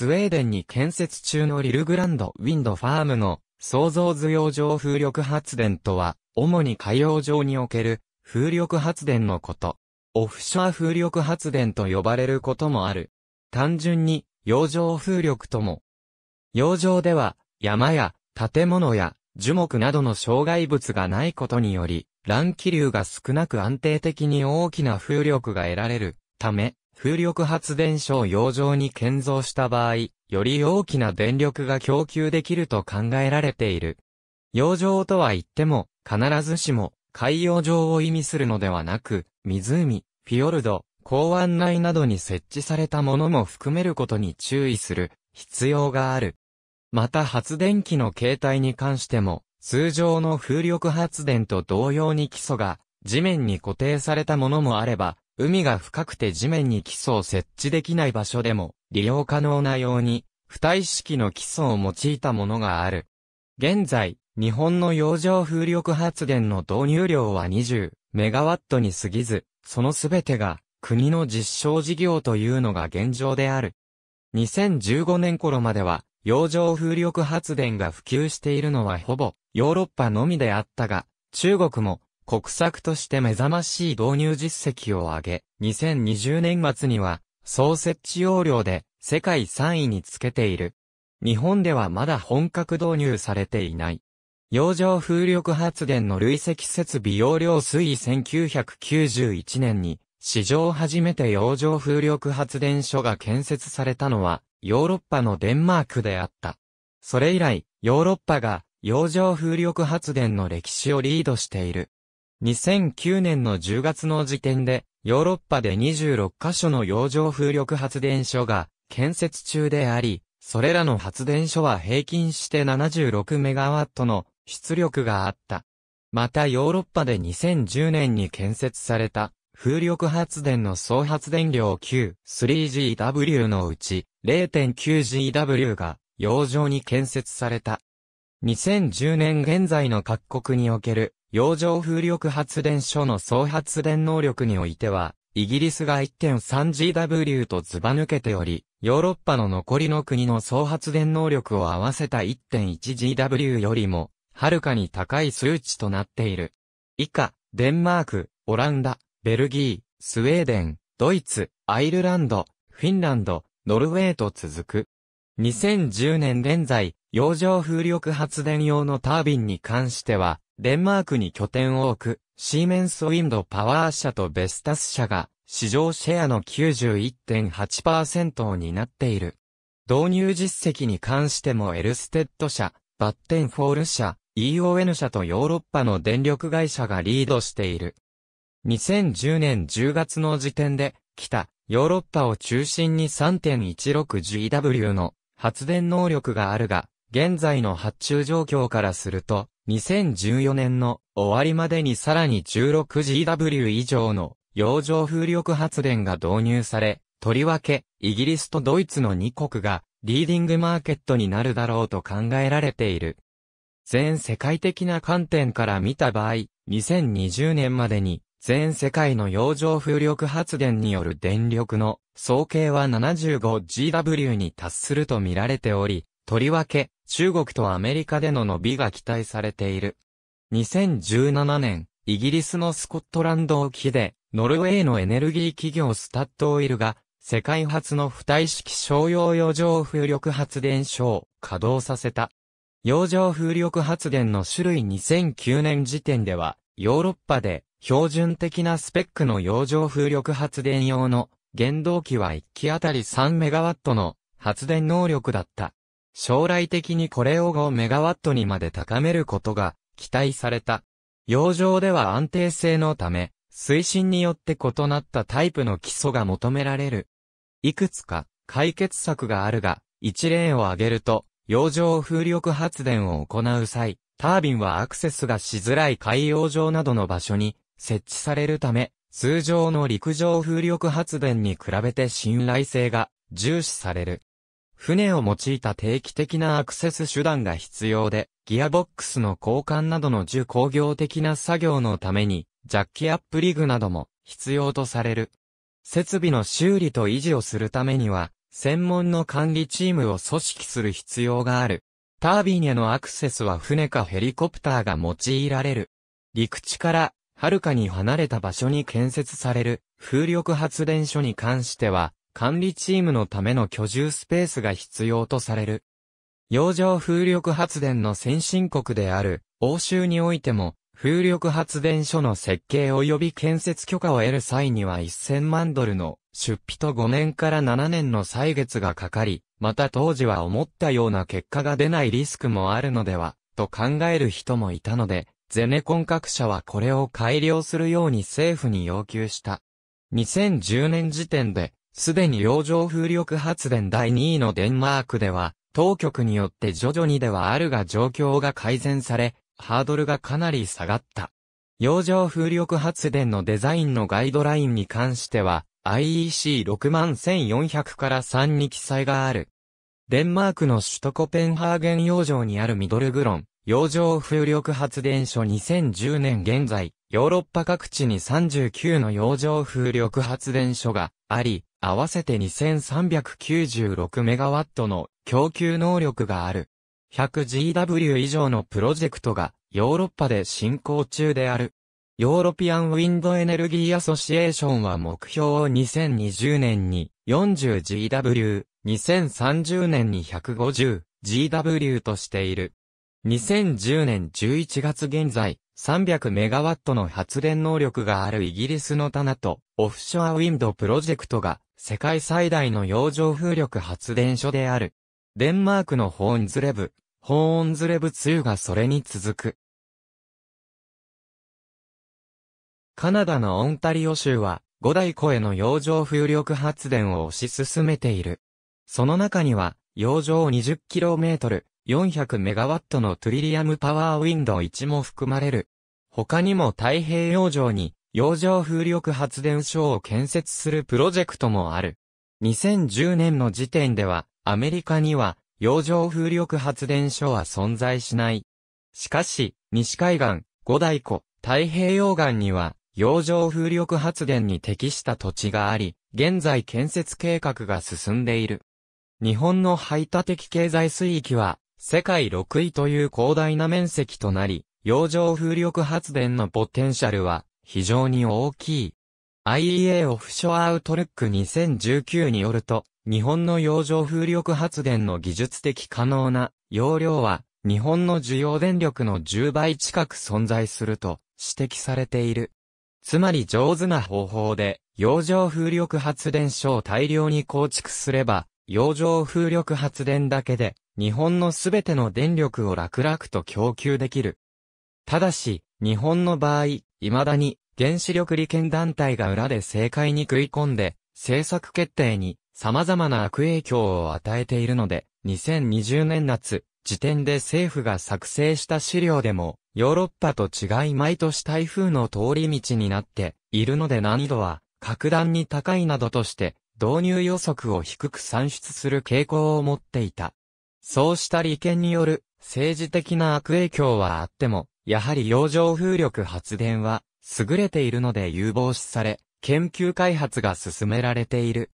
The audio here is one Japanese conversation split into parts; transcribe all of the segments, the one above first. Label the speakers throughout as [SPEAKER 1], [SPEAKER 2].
[SPEAKER 1] スウェーデンに建設中のリルグランドウィンドファームの創造図洋上風力発電とは、主に海洋上における風力発電のこと。オフショア風力発電と呼ばれることもある。単純に洋上風力とも。洋上では山や建物や樹木などの障害物がないことにより、乱気流が少なく安定的に大きな風力が得られるため、風力発電所を洋上に建造した場合、より大きな電力が供給できると考えられている。洋上とは言っても、必ずしも海洋上を意味するのではなく、湖、フィヨルド、港湾内などに設置されたものも含めることに注意する必要がある。また発電機の形態に関しても、通常の風力発電と同様に基礎が地面に固定されたものもあれば、海が深くて地面に基礎を設置できない場所でも利用可能なように、付帯式の基礎を用いたものがある。現在、日本の洋上風力発電の導入量は20メガワットに過ぎず、そのすべてが国の実証事業というのが現状である。2015年頃までは、洋上風力発電が普及しているのはほぼヨーロッパのみであったが、中国も国策として目覚ましい導入実績を上げ、2020年末には、総設置容量で世界3位につけている。日本ではまだ本格導入されていない。洋上風力発電の累積設備容量推移1991年に、史上初めて洋上風力発電所が建設されたのは、ヨーロッパのデンマークであった。それ以来、ヨーロッパが洋上風力発電の歴史をリードしている。2009年の10月の時点で、ヨーロッパで26カ所の洋上風力発電所が建設中であり、それらの発電所は平均して76メガワットの出力があった。またヨーロッパで2010年に建設された風力発電の総発電量 Q3GW のうち 0.9GW が洋上に建設された。2010年現在の各国における洋上風力発電所の総発電能力においては、イギリスが 1.3GW とずば抜けており、ヨーロッパの残りの国の総発電能力を合わせた 1.1GW よりも、はるかに高い数値となっている。以下、デンマーク、オランダ、ベルギー、スウェーデン、ドイツ、アイルランド、フィンランド、ノルウェーと続く。2010年現在、洋上風力発電用のタービンに関しては、デンマークに拠点を置く、シーメンスウィンドパワー社とベスタス社が、市場シェアの91.8%を担っている。導入実績に関してもエルステッド社、バッテンフォール社、EON 社とヨーロッパの電力会社がリードしている。2010年10月の時点で、北、ヨーロッパを中心に 3.16GW の発電能力があるが、現在の発注状況からすると、2014年の終わりまでにさらに 16GW 以上の洋上風力発電が導入され、とりわけイギリスとドイツの2国がリーディングマーケットになるだろうと考えられている。全世界的な観点から見た場合、2020年までに全世界の洋上風力発電による電力の総計は 75GW に達すると見られており、とりわけ中国とアメリカでの伸びが期待されている。2017年、イギリスのスコットランド沖で、ノルウェーのエネルギー企業スタッドオイルが、世界初の不体式商用洋上風力発電所を稼働させた。洋上風力発電の種類2009年時点では、ヨーロッパで標準的なスペックの洋上風力発電用の原動機は1機あたり3メガワットの発電能力だった。将来的にこれを5メガワットにまで高めることが期待された。洋上では安定性のため、推進によって異なったタイプの基礎が求められる。いくつか解決策があるが、一例を挙げると、洋上風力発電を行う際、タービンはアクセスがしづらい海洋上などの場所に設置されるため、通常の陸上風力発電に比べて信頼性が重視される。船を用いた定期的なアクセス手段が必要で、ギアボックスの交換などの重工業的な作業のために、ジャッキアップリグなども必要とされる。設備の修理と維持をするためには、専門の管理チームを組織する必要がある。タービンへのアクセスは船かヘリコプターが用いられる。陸地から、はるかに離れた場所に建設される風力発電所に関しては、管理チームのための居住スペースが必要とされる。洋上風力発電の先進国である欧州においても、風力発電所の設計及び建設許可を得る際には1000万ドルの出費と5年から7年の歳月がかかり、また当時は思ったような結果が出ないリスクもあるのでは、と考える人もいたので、ゼネコン各社はこれを改良するように政府に要求した。2010年時点ですでに洋上風力発電第2位のデンマークでは、当局によって徐々にではあるが状況が改善され、ハードルがかなり下がった。洋上風力発電のデザインのガイドラインに関しては、IEC61400 から3に記載がある。デンマークの首都コペンハーゲン洋上にあるミドルグロン、洋上風力発電所2010年現在、ヨーロッパ各地に39の洋上風力発電所があり、合わせて2396メガワットの供給能力がある。100GW 以上のプロジェクトがヨーロッパで進行中である。ヨーロピアンウィンドエネルギーアソシエーションは目標を2020年に 40GW、2030年に 150GW としている。2010年11月現在、300メガワットの発電能力があるイギリスの棚とオフショアウィンドプロジェクトが世界最大の洋上風力発電所である。デンマークのホーンズレブ、ホーンズレブ2がそれに続く。カナダのオンタリオ州は5台超えの洋上風力発電を推し進めている。その中には洋上 20km、4 0 0ットのトリリアムパワーウィンド1も含まれる。他にも太平洋上に洋上風力発電所を建設するプロジェクトもある。2010年の時点ではアメリカには洋上風力発電所は存在しない。しかし、西海岸、五大湖、太平洋岸には洋上風力発電に適した土地があり、現在建設計画が進んでいる。日本の排他的経済水域は、世界6位という広大な面積となり、洋上風力発電のポテンシャルは非常に大きい。IEA オフショアアウトルック2019によると、日本の洋上風力発電の技術的可能な容量は、日本の需要電力の10倍近く存在すると指摘されている。つまり上手な方法で、洋上風力発電所を大量に構築すれば、洋上風力発電だけで日本のすべての電力を楽々と供給できる。ただし、日本の場合、未だに原子力利権団体が裏で政界に食い込んで、政策決定に様々な悪影響を与えているので、2020年夏、時点で政府が作成した資料でも、ヨーロッパと違い毎年台風の通り道になっているので難易度は格段に高いなどとして、導入予測を低く算出する傾向を持っていた。そうした利権による政治的な悪影響はあっても、やはり洋上風力発電は優れているので有望視され、研究開発が進められている。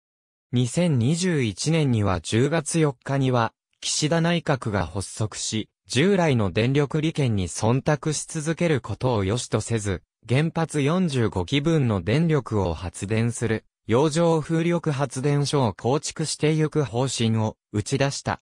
[SPEAKER 1] 2021年には10月4日には、岸田内閣が発足し、従来の電力利権に忖度し続けることを良しとせず、原発45基分の電力を発電する、洋上風力発電所を構築してゆく方針を打ち出した。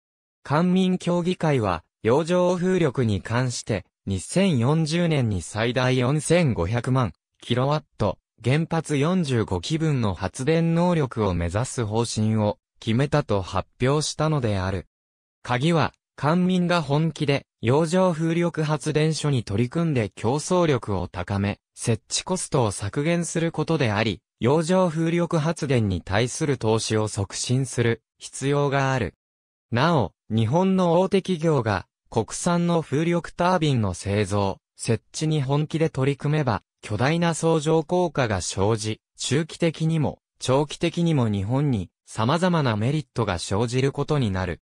[SPEAKER 1] 官民協議会は、洋上風力に関して、2040年に最大4500万キロワット、原発45基分の発電能力を目指す方針を決めたと発表したのである。鍵は、官民が本気で洋上風力発電所に取り組んで競争力を高め、設置コストを削減することであり、洋上風力発電に対する投資を促進する必要がある。なお、日本の大手企業が国産の風力タービンの製造、設置に本気で取り組めば、巨大な相乗効果が生じ、中期的にも、長期的にも日本に様々なメリットが生じることになる。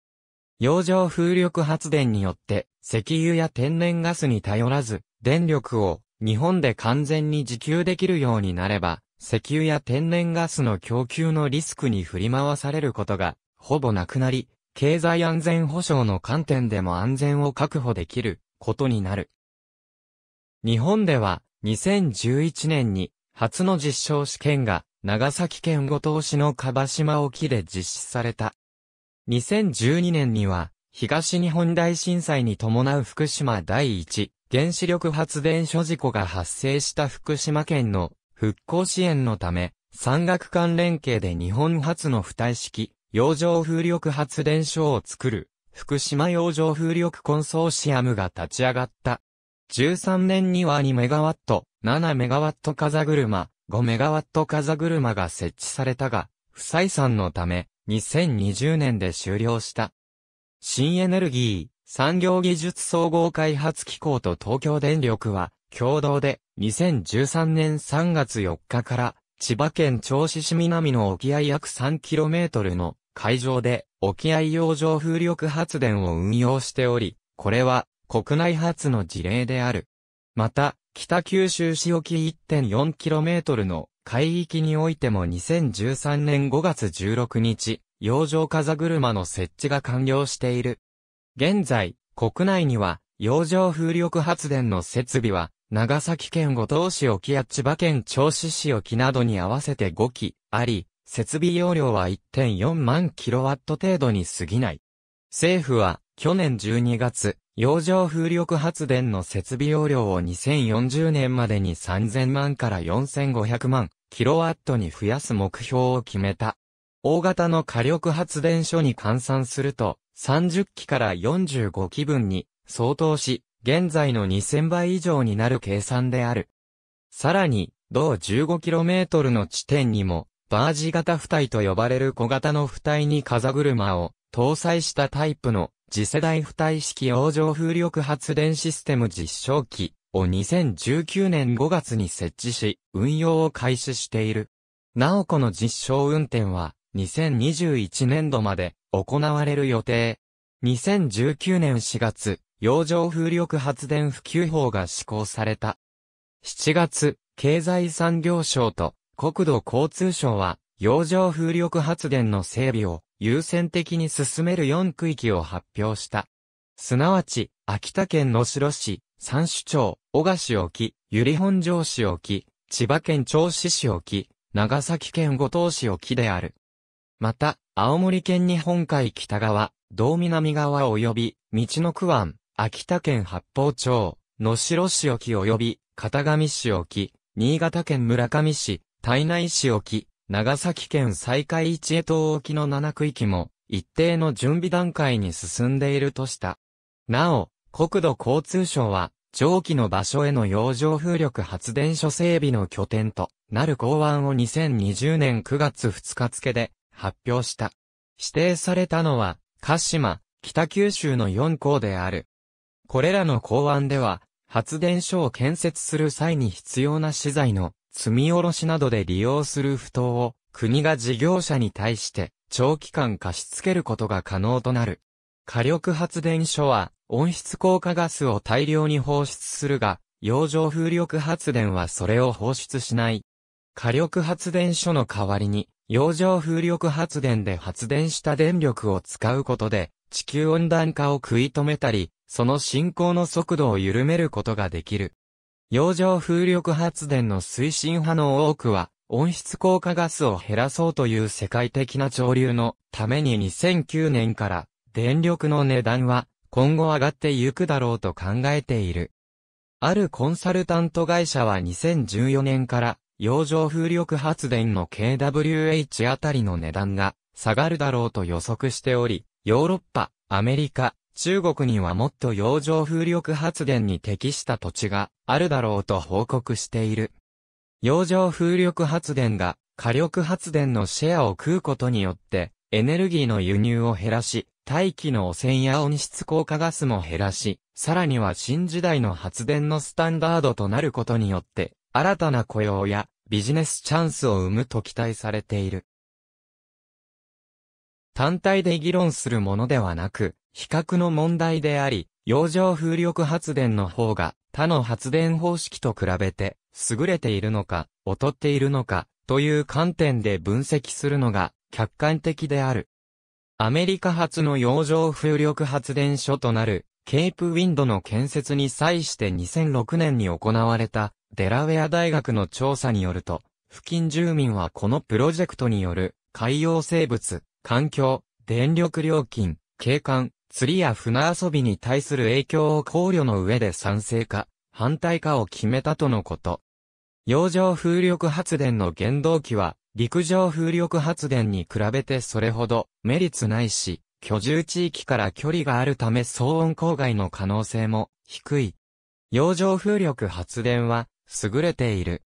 [SPEAKER 1] 洋上風力発電によって、石油や天然ガスに頼らず、電力を日本で完全に自給できるようになれば、石油や天然ガスの供給のリスクに振り回されることが、ほぼなくなり、経済安全保障の観点でも安全を確保できることになる。日本では2011年に初の実証試験が長崎県五島市の樺島沖で実施された。2012年には東日本大震災に伴う福島第一原子力発電所事故が発生した福島県の復興支援のため、山岳間連携で日本初の付帯式洋上風力発電所を作る、福島洋上風力コンソーシアムが立ち上がった。13年には2メガワット、7メガワット風車、5メガワット風車が設置されたが、不採算のため、2020年で終了した。新エネルギー、産業技術総合開発機構と東京電力は、共同で2013年3月4日から千葉県銚子市南の沖合約 3km の海上で沖合洋上風力発電を運用しており、これは国内初の事例である。また、北九州市沖 1.4km の海域においても2013年5月16日、洋上風車の設置が完了している。現在、国内には洋上風力発電の設備は長崎県五島市沖や千葉県銚子市沖などに合わせて5基あり、設備容量は1.4万キロワット程度に過ぎない。政府は、去年12月、洋上風力発電の設備容量を2040年までに3000万から4500万キロワットに増やす目標を決めた。大型の火力発電所に換算すると、30基から45基分に相当し、現在の2000倍以上になる計算である。さらに、同 15km の地点にも、バージ型付帯と呼ばれる小型の付帯に風車を搭載したタイプの次世代付帯式洋上風力発電システム実証機を2019年5月に設置し、運用を開始している。なおこの実証運転は2021年度まで行われる予定。2019年4月、洋上風力発電普及法が施行された。7月、経済産業省と国土交通省は、洋上風力発電の整備を優先的に進める4区域を発表した。すなわち、秋田県野城市、三種町、小賀市沖、由利本荘市沖、千葉県銚子市沖、長崎県五島市沖である。また、青森県日本海北側、道南側及び、道の区湾、秋田県八方町、野城市沖及び、片上市沖、新潟県村上市、胎内市沖、長崎県西海一江島沖の7区域も、一定の準備段階に進んでいるとした。なお、国土交通省は、上記の場所への洋上風力発電所整備の拠点となる港湾を2020年9月2日付で発表した。指定されたのは、鹿島、北九州の4港である。これらの港湾では、発電所を建設する際に必要な資材の積み下ろしなどで利用する不当を国が事業者に対して長期間貸し付けることが可能となる。火力発電所は温室効果ガスを大量に放出するが、洋上風力発電はそれを放出しない。火力発電所の代わりに、洋上風力発電で発電した電力を使うことで、地球温暖化を食い止めたり、その進行の速度を緩めることができる。洋上風力発電の推進派の多くは、温室効果ガスを減らそうという世界的な潮流のために2009年から電力の値段は今後上がってゆくだろうと考えている。あるコンサルタント会社は2014年から洋上風力発電の kWh あたりの値段が下がるだろうと予測しており、ヨーロッパ、アメリカ、中国にはもっと洋上風力発電に適した土地があるだろうと報告している。洋上風力発電が火力発電のシェアを食うことによってエネルギーの輸入を減らし、大気の汚染や温室効果ガスも減らし、さらには新時代の発電のスタンダードとなることによって、新たな雇用やビジネスチャンスを生むと期待されている。単体で議論するものではなく、比較の問題であり、洋上風力発電の方が他の発電方式と比べて優れているのか、劣っているのか、という観点で分析するのが客観的である。アメリカ発の洋上風力発電所となるケープウィンドの建設に際して2006年に行われたデラウェア大学の調査によると、付近住民はこのプロジェクトによる海洋生物、環境、電力料金、景観、釣りや船遊びに対する影響を考慮の上で賛成か、反対かを決めたとのこと。洋上風力発電の原動機は、陸上風力発電に比べてそれほどメリットないし、居住地域から距離があるため騒音郊外の可能性も低い。洋上風力発電は優れている。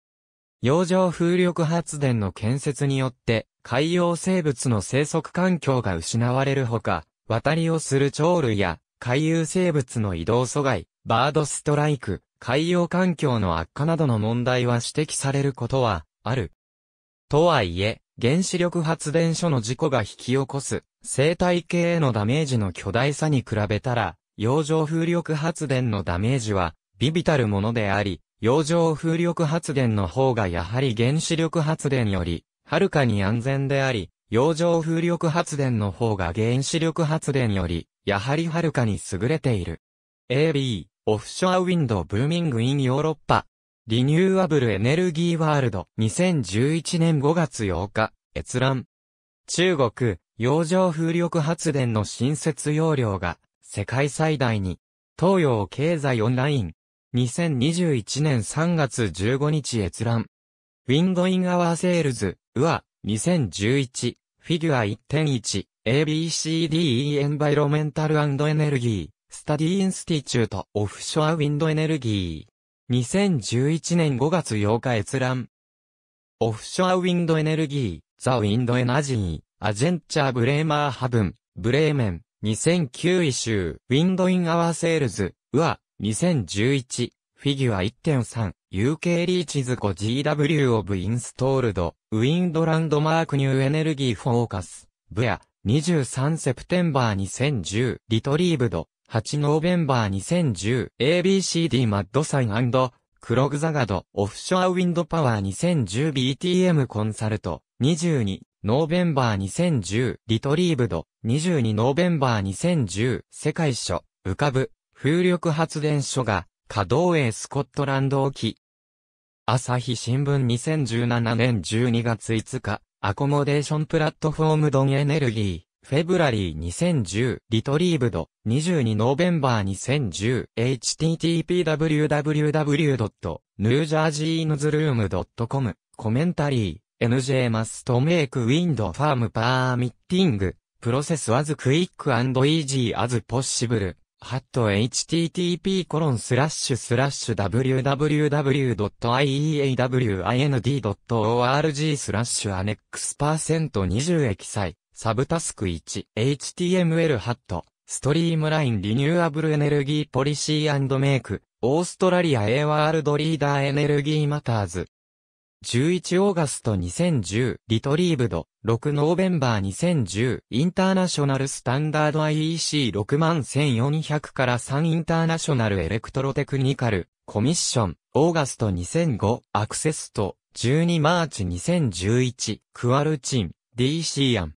[SPEAKER 1] 洋上風力発電の建設によって海洋生物の生息環境が失われるほか、渡りをする鳥類や海遊生物の移動阻害、バードストライク、海洋環境の悪化などの問題は指摘されることはある。とはいえ、原子力発電所の事故が引き起こす生態系へのダメージの巨大さに比べたら、洋上風力発電のダメージは微々たるものであり、洋上風力発電の方がやはり原子力発電よりはるかに安全であり、洋上風力発電の方が原子力発電より、やはりはるかに優れている。AB、オフショアウィンドブーミングインヨーロッパ。リニューアブルエネルギーワールド2011年5月8日、閲覧。中国、洋上風力発電の新設容量が、世界最大に。東洋経済オンライン。2021年3月15日閲覧。ウィンドインアワーセールズ、うわ、2011、フィギュア1.1、ABCDE エンバイロメンタルエネルギー、スタディインスティチュートオフショアウィンドエネルギー。2011年5月8日閲覧。オフショアウィンドエネルギー、ザ・ウィンドエナジー、アジェンチャー・ブレーマー・ハブン、ブレーメン、2009イシウィンド・イン・アワー・セールズ、ウア、2011、フィギュア 1.3UK リーチズコ g w of Installed ンドランドマークニューエネルギーフォーカスブヤ23セプテンバー2010リトリーブド8ノーベンバー2010 ABCD マッドサインクログザガドオフショアウィンドパワー 2010BTM コンサルト22ノーベンバー2010リトリーブド22ノーベンバー2010世界書浮かぶ風力発電所がカドへスコットランド沖。朝日新聞2017年12月5日、アコモデーションプラットフォームドンエネルギー、フェブラリー2010、リトリーブド、22ノーベンバー2010、httpwww.newjerseynewsroom.com、コメンタリー、NJ マストメイクウィンドファームパーミッティング、プロセスアズクイックイージーアズポッシブル。ハット http コロンスラッシュスラッシュ www.ieawind.org スラッシュアネックスパーセント20へ記サブタスク1 HTML ハットストリームラインリニューアブルエネルギーポリシーメイクオーストラリア A ワールドリーダーエネルギーマターズ11オーガスト2010、リトリーブド、6ノーベンバー2010、インターナショナルスタンダード IEC61400 から3インターナショナルエレクトロテクニカル、コミッション、オーガスト2005、アクセスト、12マーチ2011、クアルチン、DC 案。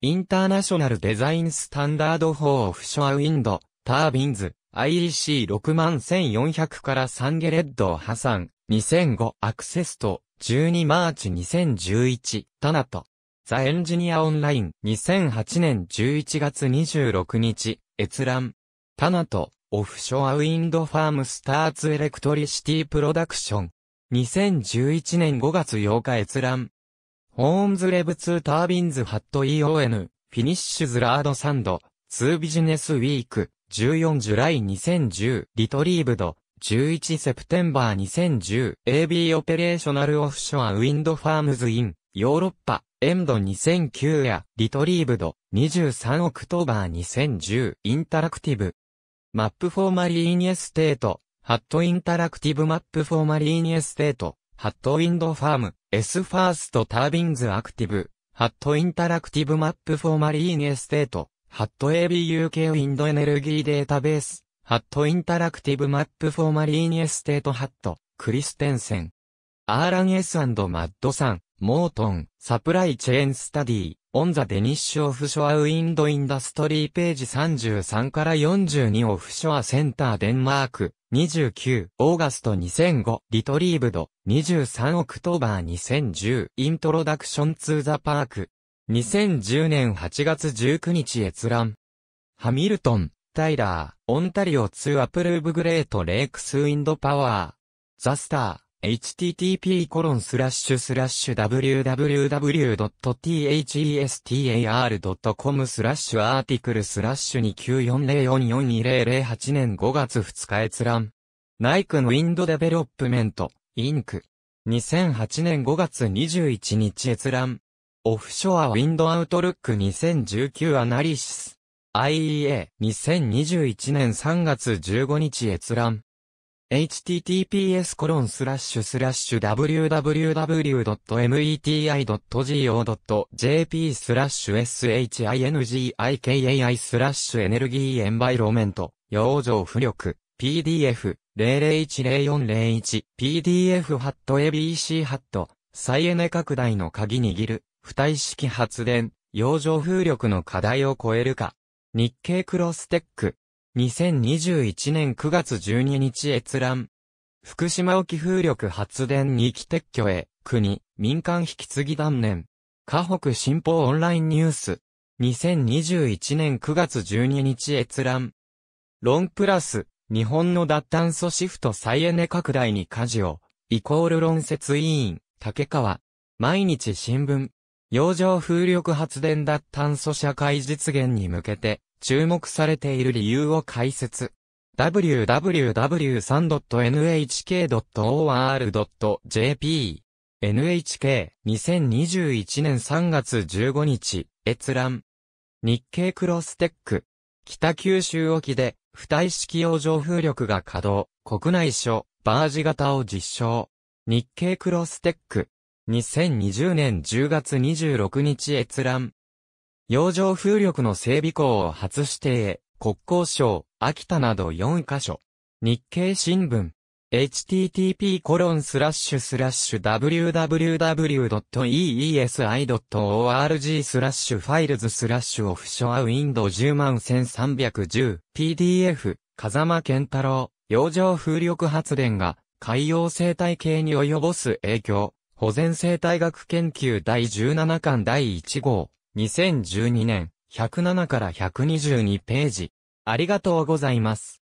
[SPEAKER 1] インターナショナルデザインスタンダード4オフショアウィンド、タービンズ、IEC61400 から3ゲレッドを破産、2005アクセスト、12マーチ2011、タナト。ザ・エンジニア・オンライン、2008年11月26日、閲覧。タナト、オフショアウィンドファームスターツエレクトリシティプロダクション。2011年5月8日閲覧。ホーンズレブツー・タービンズハット EON、フィニッシュズラードサンド、ツー・ビジネスウィーク、14ジュライ2010、リトリーブド、11セプテンバー2010 AB オペレーショナルオフショアウィンドファームズインヨーロッパエンド2009やリトリーブド23オクトーバー2010インタラクティブマップフォーマリーニエステートハットインタラクティブマップフォーマリーニエステートハットウィンドファーム S ファーストタービンズアクティブハットインタラクティブマップフォーマリーニエステートハット ABUK ウィンドエネルギーデータベースハットインタラクティブマップフォーマリーニエステートハット、クリステンセン。アーラン S& マッドさん、モートン、サプライチェーンスタディ、オンザデニッシュオフショアウィンドインダストリーページ33から42オフショアセンターデンマーク、29、オーガスト2005、リトリーブド、23オクトーバー2010、イントロダクションツーザパーク、2010年8月19日閲覧。ハミルトン、タイラー、オンタリオ2アプルーブグレートレイクスウィンドパワー、ザスター、http コロンスラッシュスラッシュ www.thestar.com スラッシュアーティクルスラッシュ2 9 4 0 4 4 2 0 0 8年5月2日閲覧。ナイクのィンドデベロップメント、インク。2008年5月21日閲覧。オフショアウィンドアウトルック2019アナリシス。IEA 2021年3月15日閲覧 https コロンスラッシュスラッシュ www.meti.go.jp スラッシュ shingikai スラッシュエネルギーエンバイロメント洋上浮力 PDF 0010401 PDF ハット ABC ハット再エネ拡大の鍵握る不対式発電洋上風力の課題を超えるか日経クロステック。2021年9月12日閲覧。福島沖風力発電2期撤去へ、国、民間引き継ぎ断念。河北新報オンラインニュース。2021年9月12日閲覧。ロンプラス、日本の脱炭素シフト再エネ拡大に舵を、イコール論説委員、竹川。毎日新聞。洋上風力発電脱炭素社会実現に向けて注目されている理由を解説。www.3.nhk.or.jp NHK2021 年3月15日閲覧日経クロステック北九州沖で不対式洋上風力が稼働国内所バージ型を実証日経クロステック2020年10月26日閲覧。洋上風力の整備校を初指定、国交省、秋田など4カ所。日経新聞。http コロンスラッシュスラッシュ www.eesi.org スラッシュファイルズスラッシュオフショアウィンド101310 PDF 風間健太郎洋上風力発電が海洋生態系に及ぼす影響保全生態学研究第17巻第1号、2012年、107から122ページ。ありがとうございます。